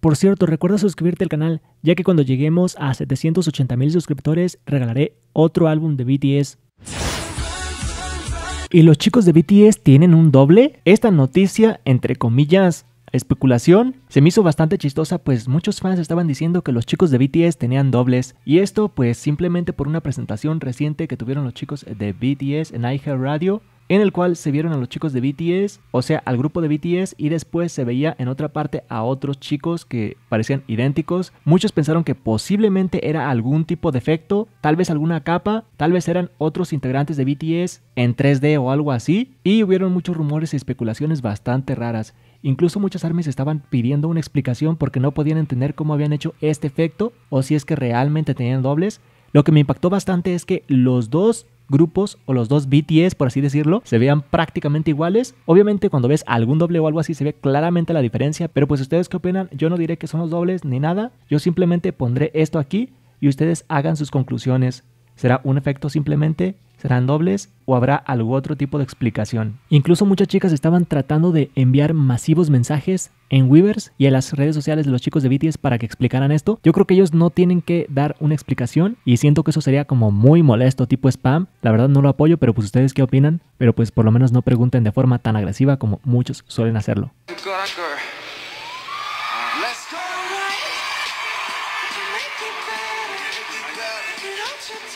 Por cierto, recuerda suscribirte al canal, ya que cuando lleguemos a 780 mil suscriptores regalaré otro álbum de BTS. ¿Y los chicos de BTS tienen un doble? Esta noticia, entre comillas, especulación, se me hizo bastante chistosa pues muchos fans estaban diciendo que los chicos de BTS tenían dobles y esto pues simplemente por una presentación reciente que tuvieron los chicos de BTS en iHeartRadio Radio en el cual se vieron a los chicos de BTS, o sea, al grupo de BTS, y después se veía en otra parte a otros chicos que parecían idénticos. Muchos pensaron que posiblemente era algún tipo de efecto, tal vez alguna capa, tal vez eran otros integrantes de BTS en 3D o algo así, y hubieron muchos rumores y especulaciones bastante raras. Incluso muchas armas estaban pidiendo una explicación porque no podían entender cómo habían hecho este efecto o si es que realmente tenían dobles. Lo que me impactó bastante es que los dos grupos o los dos BTS, por así decirlo, se vean prácticamente iguales. Obviamente cuando ves algún doble o algo así se ve claramente la diferencia, pero pues ustedes qué opinan, yo no diré que son los dobles ni nada, yo simplemente pondré esto aquí y ustedes hagan sus conclusiones ¿Será un efecto simplemente? ¿Serán dobles o habrá algún otro tipo de explicación? Incluso muchas chicas estaban tratando de enviar masivos mensajes en Weavers y en las redes sociales de los chicos de BTS para que explicaran esto. Yo creo que ellos no tienen que dar una explicación y siento que eso sería como muy molesto, tipo spam. La verdad no lo apoyo, pero pues ustedes qué opinan. Pero pues por lo menos no pregunten de forma tan agresiva como muchos suelen hacerlo.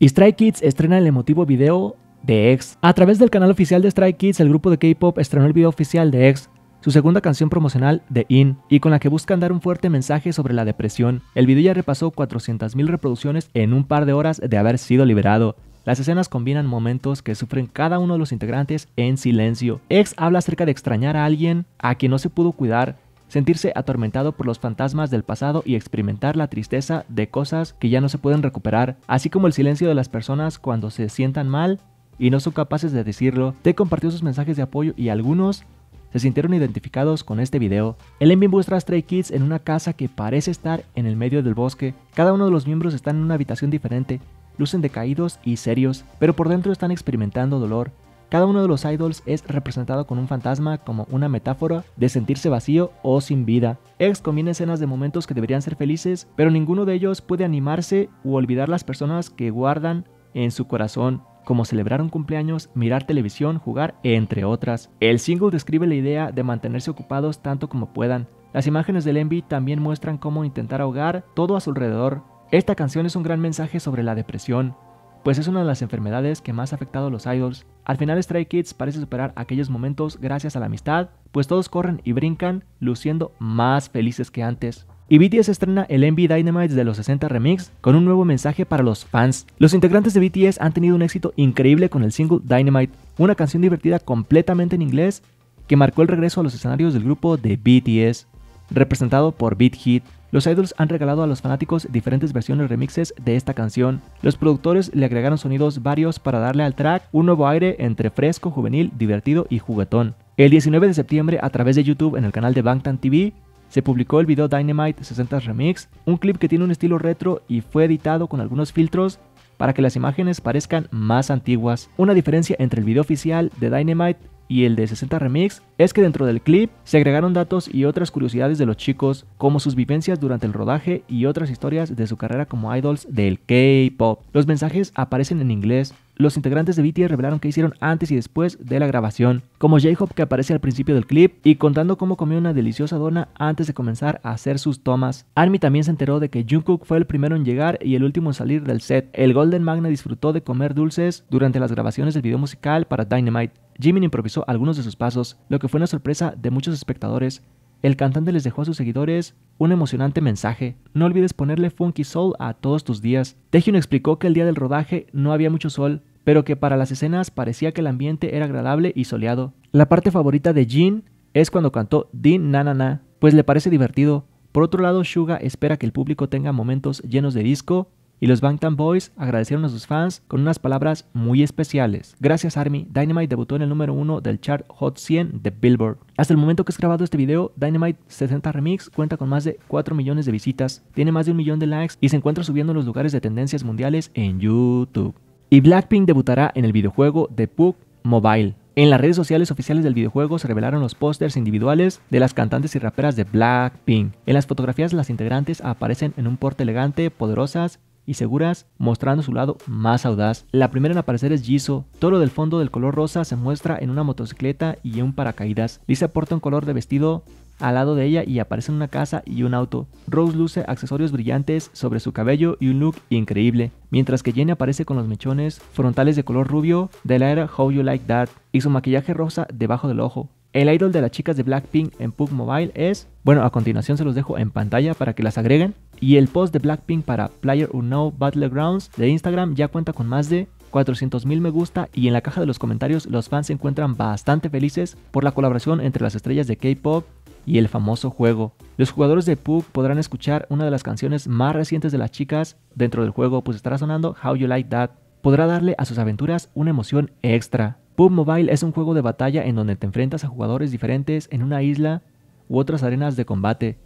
Y Stray Kids estrena el emotivo video de EX. A través del canal oficial de Strike Kids, el grupo de K-pop estrenó el video oficial de EX. su segunda canción promocional, de In, y con la que buscan dar un fuerte mensaje sobre la depresión. El video ya repasó 400.000 reproducciones en un par de horas de haber sido liberado. Las escenas combinan momentos que sufren cada uno de los integrantes en silencio. EX habla acerca de extrañar a alguien a quien no se pudo cuidar sentirse atormentado por los fantasmas del pasado y experimentar la tristeza de cosas que ya no se pueden recuperar, así como el silencio de las personas cuando se sientan mal y no son capaces de decirlo. Te compartió sus mensajes de apoyo y algunos se sintieron identificados con este video. El envío muestra a Stray Kids en una casa que parece estar en el medio del bosque. Cada uno de los miembros está en una habitación diferente, lucen decaídos y serios, pero por dentro están experimentando dolor. Cada uno de los idols es representado con un fantasma como una metáfora de sentirse vacío o sin vida. EX combina escenas de momentos que deberían ser felices, pero ninguno de ellos puede animarse u olvidar las personas que guardan en su corazón como celebrar un cumpleaños, mirar televisión, jugar, entre otras. El single describe la idea de mantenerse ocupados tanto como puedan. Las imágenes del Envy también muestran cómo intentar ahogar todo a su alrededor. Esta canción es un gran mensaje sobre la depresión, pues es una de las enfermedades que más ha afectado a los idols. Al final Stray Kids parece superar aquellos momentos gracias a la amistad, pues todos corren y brincan, luciendo más felices que antes. Y BTS estrena el MV Dynamite de los 60 Remix con un nuevo mensaje para los fans. Los integrantes de BTS han tenido un éxito increíble con el single Dynamite, una canción divertida completamente en inglés que marcó el regreso a los escenarios del grupo de BTS, representado por Beat Hit. Los idols han regalado a los fanáticos diferentes versiones remixes de esta canción. Los productores le agregaron sonidos varios para darle al track un nuevo aire entre fresco, juvenil, divertido y juguetón. El 19 de septiembre, a través de YouTube en el canal de Bangtan TV, se publicó el video Dynamite 60 Remix, un clip que tiene un estilo retro y fue editado con algunos filtros para que las imágenes parezcan más antiguas. Una diferencia entre el video oficial de Dynamite y el de 60 Remix es que dentro del clip se agregaron datos y otras curiosidades de los chicos, como sus vivencias durante el rodaje y otras historias de su carrera como idols del K-pop. Los mensajes aparecen en inglés, los integrantes de BTS revelaron qué hicieron antes y después de la grabación, como J-Hope que aparece al principio del clip y contando cómo comió una deliciosa dona antes de comenzar a hacer sus tomas. Army también se enteró de que Jungkook fue el primero en llegar y el último en salir del set. El Golden Magna disfrutó de comer dulces durante las grabaciones del video musical para Dynamite. Jimin improvisó algunos de sus pasos, lo que fue una sorpresa de muchos espectadores. El cantante les dejó a sus seguidores un emocionante mensaje. No olvides ponerle funky soul a todos tus días. Tejun explicó que el día del rodaje no había mucho sol, pero que para las escenas parecía que el ambiente era agradable y soleado. La parte favorita de Jin es cuando cantó Din Na Na pues le parece divertido. Por otro lado, Suga espera que el público tenga momentos llenos de disco y los Bangtan Boys agradecieron a sus fans con unas palabras muy especiales. Gracias Army, Dynamite debutó en el número 1 del chart Hot 100 de Billboard. Hasta el momento que es grabado este video, Dynamite 60 Remix cuenta con más de 4 millones de visitas, tiene más de un millón de likes y se encuentra subiendo en los lugares de tendencias mundiales en YouTube. Y Blackpink debutará en el videojuego The Pug Mobile. En las redes sociales oficiales del videojuego se revelaron los pósters individuales de las cantantes y raperas de Blackpink. En las fotografías las integrantes aparecen en un porte elegante, poderosas y seguras, mostrando su lado más audaz. La primera en aparecer es Jisoo. Todo lo del fondo del color rosa se muestra en una motocicleta y en un paracaídas. Lisa porta un color de vestido al lado de ella y en una casa y un auto. Rose luce accesorios brillantes sobre su cabello y un look increíble, mientras que Jenny aparece con los mechones frontales de color rubio de la era How You Like That y su maquillaje rosa debajo del ojo. El idol de las chicas de Blackpink en Pug Mobile es... Bueno, a continuación se los dejo en pantalla para que las agreguen y el post de Blackpink para Player Unknown Battlegrounds de Instagram ya cuenta con más de 400.000 me gusta y en la caja de los comentarios los fans se encuentran bastante felices por la colaboración entre las estrellas de K-pop y el famoso juego. Los jugadores de PUB podrán escuchar una de las canciones más recientes de las chicas dentro del juego, pues estará sonando How You Like That. Podrá darle a sus aventuras una emoción extra. PUB Mobile es un juego de batalla en donde te enfrentas a jugadores diferentes en una isla u otras arenas de combate.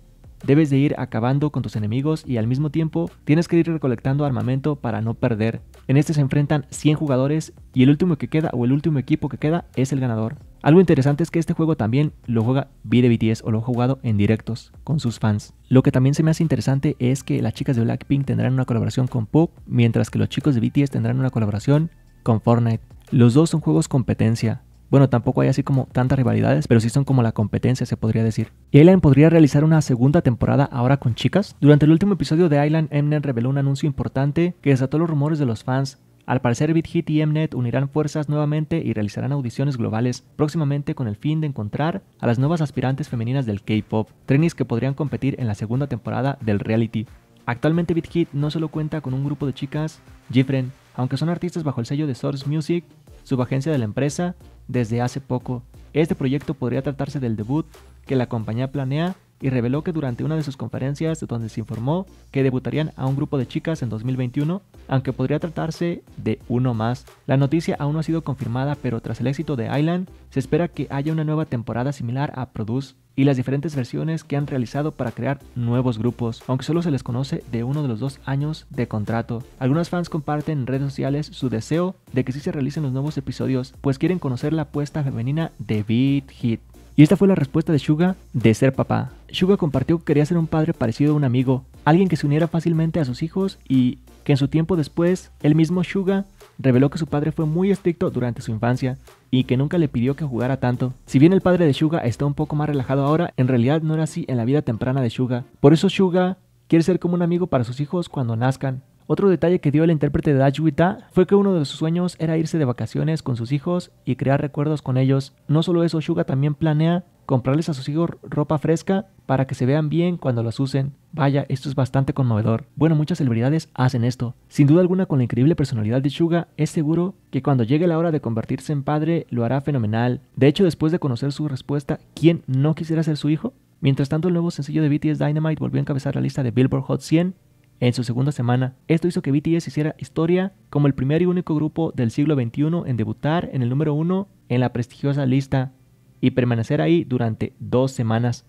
Debes de ir acabando con tus enemigos y al mismo tiempo tienes que ir recolectando armamento para no perder. En este se enfrentan 100 jugadores y el último que queda o el último equipo que queda es el ganador. Algo interesante es que este juego también lo juega de BTS o lo ha jugado en directos con sus fans. Lo que también se me hace interesante es que las chicas de Blackpink tendrán una colaboración con Pop, mientras que los chicos de BTS tendrán una colaboración con Fortnite. Los dos son juegos competencia, bueno, tampoco hay así como tantas rivalidades, pero sí son como la competencia, se podría decir. ¿Y Island podría realizar una segunda temporada ahora con chicas. Durante el último episodio de Island, Mnet reveló un anuncio importante que desató los rumores de los fans al parecer, BitHit y Mnet unirán fuerzas nuevamente y realizarán audiciones globales próximamente con el fin de encontrar a las nuevas aspirantes femeninas del K-pop, trainees que podrían competir en la segunda temporada del reality. Actualmente, BitHit no solo cuenta con un grupo de chicas, Jifren, aunque son artistas bajo el sello de Source Music, subagencia de la empresa, desde hace poco. Este proyecto podría tratarse del debut que la compañía planea y reveló que durante una de sus conferencias donde se informó que debutarían a un grupo de chicas en 2021, aunque podría tratarse de uno más. La noticia aún no ha sido confirmada, pero tras el éxito de Island, se espera que haya una nueva temporada similar a Produce y las diferentes versiones que han realizado para crear nuevos grupos, aunque solo se les conoce de uno de los dos años de contrato. Algunos fans comparten en redes sociales su deseo de que sí se realicen los nuevos episodios, pues quieren conocer la apuesta femenina de Beat Hit. Y esta fue la respuesta de Suga de ser papá. Suga compartió que quería ser un padre parecido a un amigo, alguien que se uniera fácilmente a sus hijos y que en su tiempo después, el mismo Suga reveló que su padre fue muy estricto durante su infancia y que nunca le pidió que jugara tanto. Si bien el padre de Shuga está un poco más relajado ahora, en realidad no era así en la vida temprana de Shuga. Por eso Shuga quiere ser como un amigo para sus hijos cuando nazcan. Otro detalle que dio el intérprete de Ajuita fue que uno de sus sueños era irse de vacaciones con sus hijos y crear recuerdos con ellos. No solo eso, Shuga también planea comprarles a sus hijos ropa fresca para que se vean bien cuando las usen. Vaya, esto es bastante conmovedor. Bueno, muchas celebridades hacen esto. Sin duda alguna con la increíble personalidad de Suga, es seguro que cuando llegue la hora de convertirse en padre lo hará fenomenal. De hecho, después de conocer su respuesta, ¿quién no quisiera ser su hijo? Mientras tanto, el nuevo sencillo de BTS Dynamite volvió a encabezar la lista de Billboard Hot 100 en su segunda semana. Esto hizo que BTS hiciera historia como el primer y único grupo del siglo XXI en debutar en el número uno en la prestigiosa lista y permanecer ahí durante dos semanas.